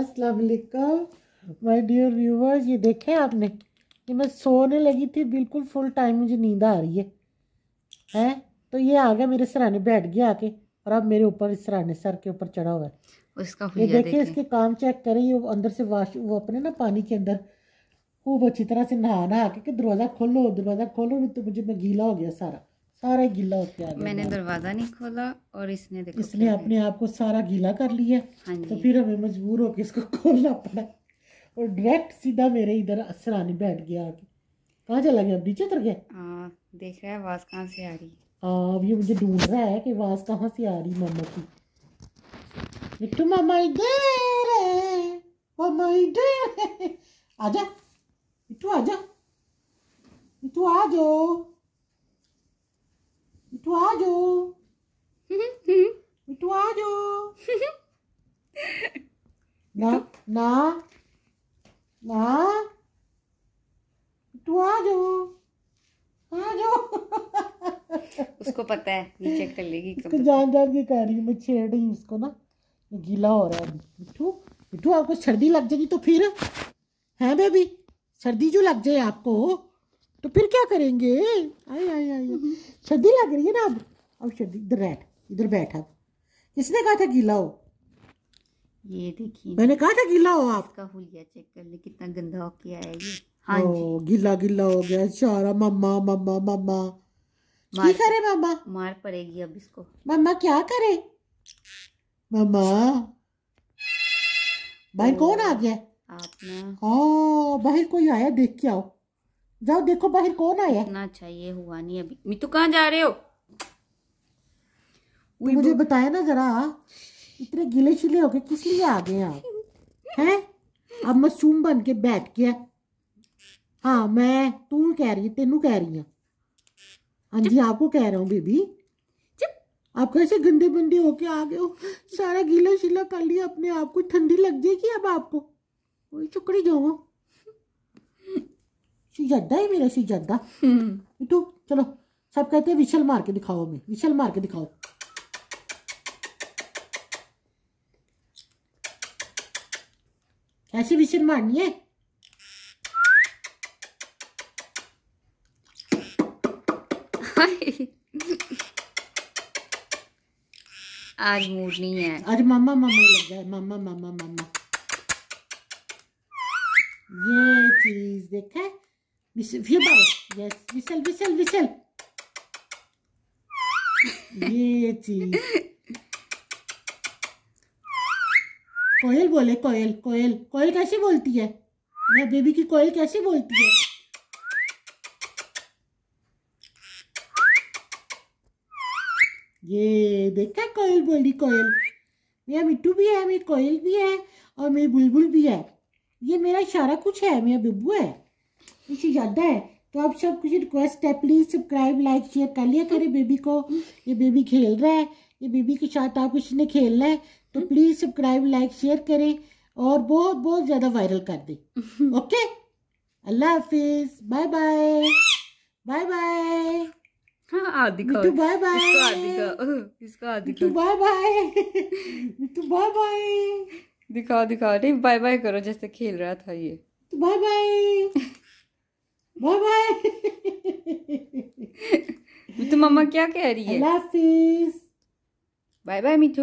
असलकम my dear viewers ये देखें आपने कि मैं सोने लगी थी बिल्कुल फुल टाइम मुझे नींद आ रही है हैं तो ये आ गया मेरे सराहने बैठ गया आके और अब मेरे ऊपर इस सराहने सर के ऊपर चढ़ा हुआ है उसका ये देखिए इसके काम चेक करें ये अंदर से वाश वो अपने ना पानी के अंदर खूब अच्छी तरह से नहा नहा के दरवाज़ा खोलो दरवाज़ा खोलो नहीं तो मुझे मैं गीला हो गया सारा सारा गीला होते आ गया मैंने दरवाज़ा नहीं खोला और इसने देखो इसने अपने आप को सारा गीला कर लिया हाँ तो फिर हमें मजबूर होकर इसको खोलना पड़ा और डायरेक्ट सीधा मेरे इधर असरानी बैठ गया आके कहाँ चला गया अब नीचे उतर गया देख रहा है आवाज़ कहाँ से आ रही हाँ अब ये मुझे ढूंढ रहा है कि आवाज़ कहाँ से आ रही मामा की बिट्टू मामा इधर मामा इधर आजा बिट्टू आजा बिट्टू आ जाओ मिठू आ जाओ मिठू आ जाओ ना ना ना मिठू आ जाओ आ जाओ उसको पता है ये चेक कर लेगी कब जान जान के कह रही हूँ मैं छेड़ रही हूँ इसको ना गीला हो रहा है मिठू मिठू आपको सर्दी लग जाएगी तो फिर है बेबी सर्दी जो लग जाए आपको तो फिर क्या करेंगे आई आई आई सर्दी हम्म। लग रही है ना अब अब सर्दी इधर बैठ इधर बैठ अब किसने कहा था गीला हो ये देखिए मैंने कहा था गीला हो आप इसका हुलिया चेक कर ले कितना गंदा हो किया है ये हाँ ओ, गीला गीला हो गया सारा मम्मा मम्मा मम्मा क्या करे मम्मा मार पड़ेगी अब इसको मम्मा क्या करे मम्मा भाई कौन आ गया आप ना हाँ भाई कोई आया देख के आओ जाओ देखो बाहर कौन आया है ना चाहिए अच्छा हुआ नहीं अभी मितू कहाँ जा रहे हो तो मुझे बताया ना जरा इतने गिले शिले हो गए किस लिए आ गए आप हैं अब मासूम बन के बैठ गया हाँ मैं तू कह रही है तेनू कह रही हूँ हाँ जी आपको कह रहा हूँ बेबी आप कैसे गंदे बंदे होके आ गए हो सारा गीला शीला कर लिया अपने आप को ठंडी लग जाएगी अब आपको वही चुकड़ी जाओ सी जद्दा ही मेरा सी जद्दा बिटू हम्म। चलो सब कहते हैं विशल मार के दिखाओ हमें विशल मार के दिखाओ ऐसे विशल मारनी है आज मूड नहीं है आज मामा मामा लग जाए मामा मामा मामा ये चीज देखा है Vibre. Yes. Whistle, whistle, whistle. कोयल बोले कोयल कोयल कोयल कैसे बोलती है मेरा बेबी की कोयल कैसे बोलती है ये देखा कोयल बोली कोयल मेरा मिट्टू भी है मेरी कोयल भी है और मेरी बुलबुल भी है ये मेरा इशारा कुछ है मेरा बिब्बू है कुछ ज़्यादा है तो आप सब कुछ रिक्वेस्ट है प्लीज़ सब्सक्राइब लाइक शेयर कर लिया करें बेबी को ये बेबी खेल रहा है ये बेबी के साथ आप कुछ ने खेलना है तो प्लीज़ सब्सक्राइब लाइक शेयर करें और बहुत बहुत ज़्यादा वायरल कर दें ओके अल्लाह हाफिज bye bye bye bye bye bye bye bye bye दिखा दिखा नहीं बाय बाय करो जैसे खेल रहा था ये बाय तो बाय बाय बाय मिठू मामा क्या कह रही है बाय बाय मिठू